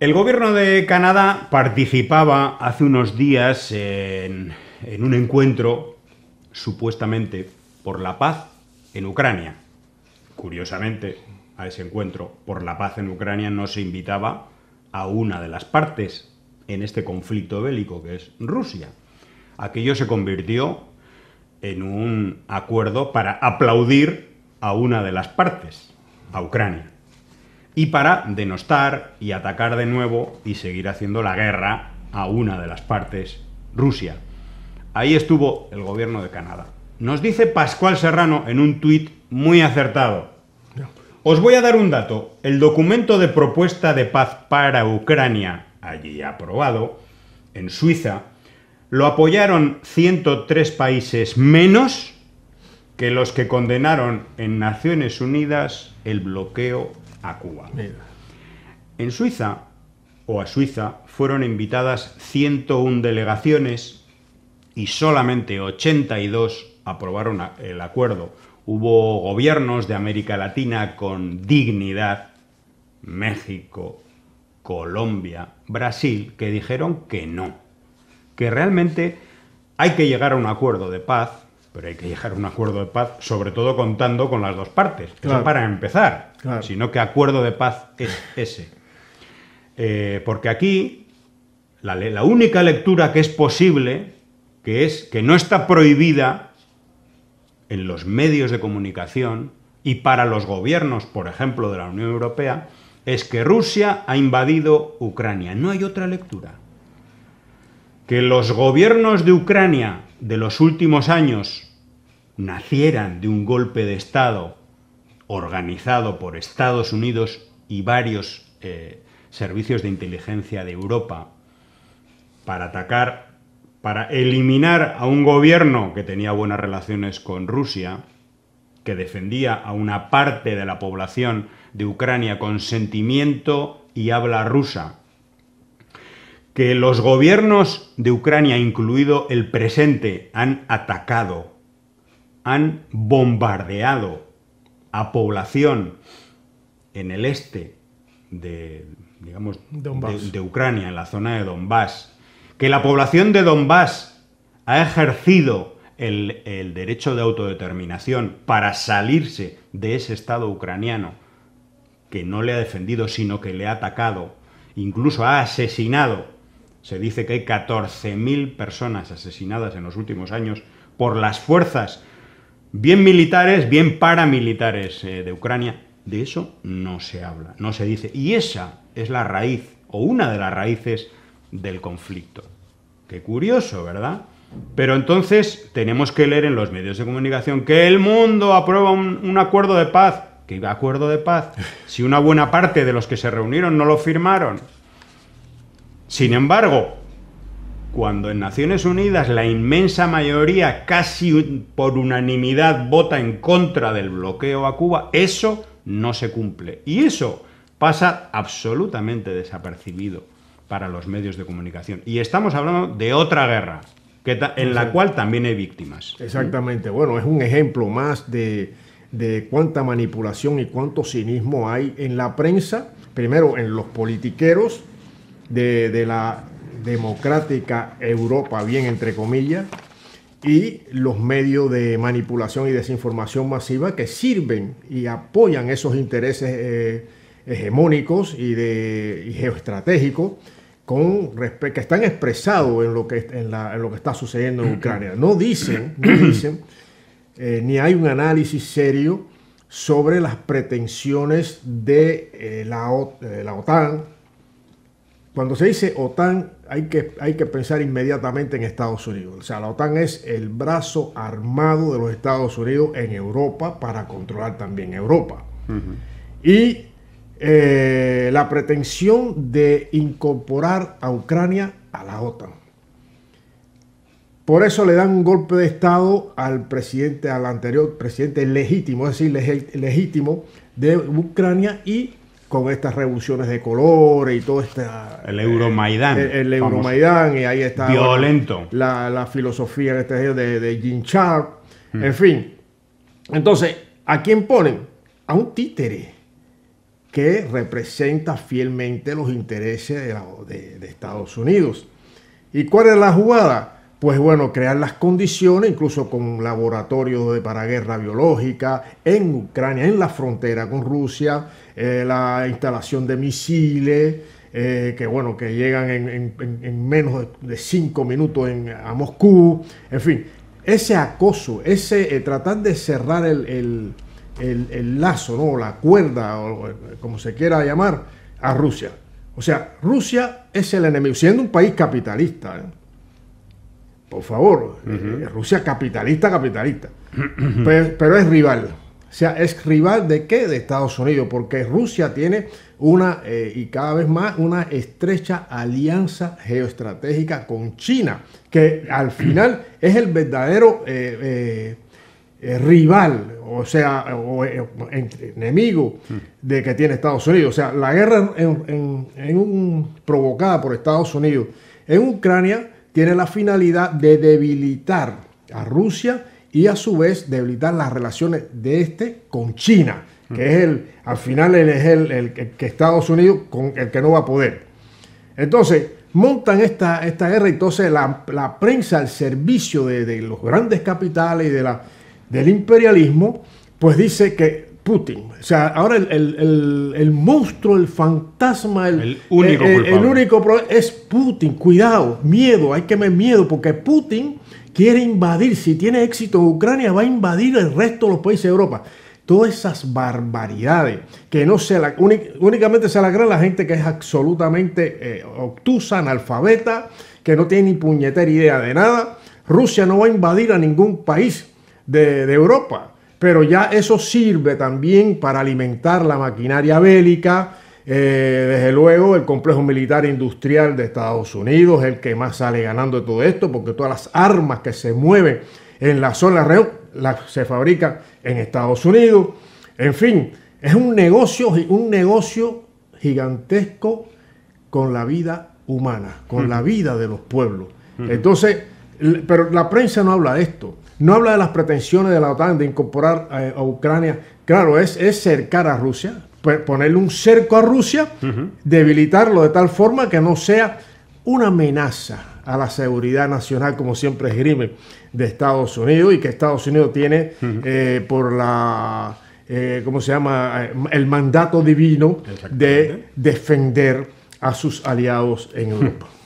El gobierno de Canadá participaba hace unos días en, un encuentro supuestamente por la paz en Ucrania. Curiosamente, a ese encuentro por la paz en Ucrania no se invitaba a una de las partes en este conflicto bélico que es Rusia. Aquello se convirtió en un acuerdo para aplaudir a una de las partes, a Ucrania y para denostar y atacar de nuevo y seguir haciendo la guerra a una de las partes, Rusia. Ahí estuvo el gobierno de Canadá. Nos dice Pascual Serrano en un tuit muy acertado. Os voy a dar un dato. El documento de propuesta de paz para Ucrania, allí aprobado, en Suiza, lo apoyaron 103 países menos que los que condenaron en Naciones Unidas el bloqueo a Cuba. En Suiza, o a Suiza, fueron invitadas 101 delegaciones y solamente 82 aprobaron el acuerdo. Hubo gobiernos de América Latina con dignidad, México, Colombia, Brasil, que dijeron que no, que realmente hay que llegar a un acuerdo de paz pero hay que llegar a un acuerdo de paz, sobre todo contando con las dos partes. Eso para empezar, sino que acuerdo de paz es ese. Eh, porque aquí la, la, única lectura que es posible, que es que no está prohibida en los medios de comunicación y para los gobiernos, por ejemplo, de la Unión Europea, es que Rusia ha invadido Ucrania. No hay otra lectura. Que los gobiernos de Ucrania de los últimos años nacieran de un golpe de Estado organizado por Estados Unidos y varios eh, servicios de inteligencia de Europa para atacar, para eliminar a un gobierno que tenía buenas relaciones con Rusia, que defendía a una parte de la población de Ucrania con sentimiento y habla rusa, que los gobiernos de Ucrania, incluido el presente, han atacado, han bombardeado a población en el este de, digamos, de, Ucrania, en la zona de Donbass, que la población de Donbass ha ejercido el, el derecho de autodeterminación para salirse de ese Estado ucraniano que no le ha defendido, sino que le ha atacado, incluso ha asesinado se dice que hay 14.000 personas asesinadas en los últimos años por las fuerzas, bien militares, bien paramilitares eh, de Ucrania. De eso no se habla, no se dice. Y esa es la raíz, o una de las raíces del conflicto. Qué curioso, ¿verdad? Pero entonces tenemos que leer en los medios de comunicación que el mundo aprueba un, un acuerdo de paz. ¿Qué acuerdo de paz? Si una buena parte de los que se reunieron no lo firmaron. Sin embargo, cuando en Naciones Unidas la inmensa mayoría, casi por unanimidad, vota en contra del bloqueo a Cuba, eso no se cumple. Y eso pasa absolutamente desapercibido para los medios de comunicación. Y estamos hablando de otra guerra, que en la cual también hay víctimas. Exactamente. Bueno, es un ejemplo más de, de cuánta manipulación y cuánto cinismo hay en la prensa, primero en los politiqueros, de, la democrática Europa, bien entre comillas, y los medios de manipulación y desinformación masiva que sirven y apoyan esos intereses eh, hegemónicos y, de, geoestratégicos con que están expresados en lo que, lo que está sucediendo en Ucrania. No dicen, no dicen eh, ni hay un análisis serio sobre las pretensiones de eh, la OTAN, cuando se dice OTAN, hay que, hay que pensar inmediatamente en Estados Unidos. O sea, la OTAN es el brazo armado de los Estados Unidos en Europa para controlar también Europa. Y eh, la pretensión de incorporar a Ucrania a la OTAN. Por eso le dan un golpe de Estado al presidente, al anterior presidente legítimo, es decir, legítimo de Ucrania y con estas revoluciones de colores y todo este... El Euromaidán. Eh, el, Euromaidan Euromaidán y ahí está... Violento. la, filosofía este de, de Jim mm. En fin. Entonces, ¿a quién ponen? A un títere que representa fielmente los intereses de, de, de Estados Unidos. ¿Y cuál es la jugada? pues bueno, crear las condiciones, incluso con laboratorios de guerra biológica en Ucrania, en la frontera con Rusia, eh, la instalación de misiles, eh, que bueno, que llegan en, menos de cinco minutos a Moscú, en fin, ese acoso, ese eh, tratar de cerrar el, lazo, ¿no? la cuerda, o como se quiera llamar, a Rusia. O sea, Rusia es el enemigo, siendo un país capitalista por favor, eh, Rusia capitalista, capitalista, pero, es rival. O sea, es rival de qué? De Estados Unidos, porque Rusia tiene una, eh, y cada vez más, una estrecha alianza geoestratégica con China, que al final es el verdadero eh, rival, o sea, enemigo de que tiene Estados Unidos. O sea, la guerra provocada por Estados Unidos en Ucrania tiene la finalidad de debilitar a Rusia y a su vez debilitar las relaciones de este con China, que es el, al final es el, que Estados Unidos con el que no va a poder. Entonces, montan esta, esta guerra y entonces la, prensa al servicio de, los grandes capitales y de la, del imperialismo, pues dice que Putin. O sea, ahora el, monstruo, el fantasma, el, único, problema es Putin. Cuidado, miedo, hay que tener miedo, porque Putin quiere invadir, si tiene éxito Ucrania, va a invadir el resto de los países de Europa. Todas esas barbaridades que no se la, únicamente se la creen la gente que es absolutamente eh, obtusa, analfabeta, que no tiene ni puñetera idea de nada. Rusia no va a invadir a ningún país de, de Europa pero ya eso sirve también para alimentar la maquinaria bélica, eh, desde luego, el complejo militar industrial de Estados Unidos, el que más sale ganando de todo esto, porque todas las armas que se mueven en la zona región se fabrican en Estados Unidos. En fin, es un negocio, un negocio gigantesco con la vida humana, con hmm. la vida de los pueblos. Hmm. Entonces, pero la prensa no habla de esto. No habla de las pretensiones de la OTAN de incorporar eh, a, Ucrania. Claro, es, cercar a Rusia, pues, ponerle un cerco a Rusia, debilitarlo de tal forma que no sea una amenaza a la seguridad nacional, como siempre esgrime, de Estados Unidos y que Estados Unidos tiene eh, por la, eh, ¿cómo se llama?, el mandato divino de defender a sus aliados en Europa.